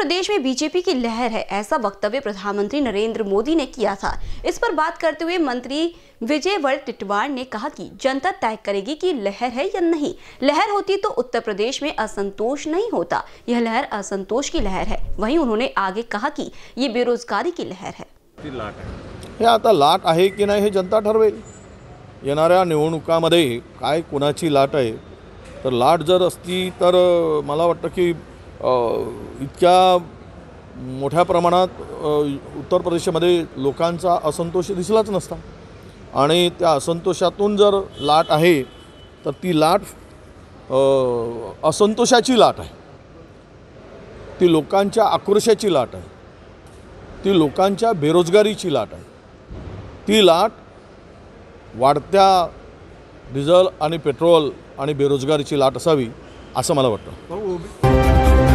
प्रदेश में बीजेपी की लहर है ऐसा वक्तव्य प्रधानमंत्री नरेंद्र मोदी ने किया था इस पर बात करते हुए मंत्री विजय वर टिटवार ने कहा कि जनता तय करेगी कि लहर है या नहीं लहर होती तो उत्तर प्रदेश में असंतोष नहीं होता यह लहर असंतोष की लहर है वहीं उन्होंने आगे कहा की ये बेरोजगारी की लहर है लाट है की नहीं है जनता ठरवेल निवणुका लाट है तो लाट जर अती तर कि इतक्या मोठ्या प्रमाणात उत्तर प्रदेशमध्ये लोकांचा असंतोष दिसलाच नसता आणि त्या असंतोषातून जर लाट आहे तर ती लाट असंतोषाची लाट आहे ती लोकांच्या आक्रोशाची लाट आहे ती लोकांच्या बेरोजगारीची लाट आहे ती लाट वाढत्या डिझेल आणि पेट्रोल आणि बेरोजगारीची लाट असावी असं मला वाटतं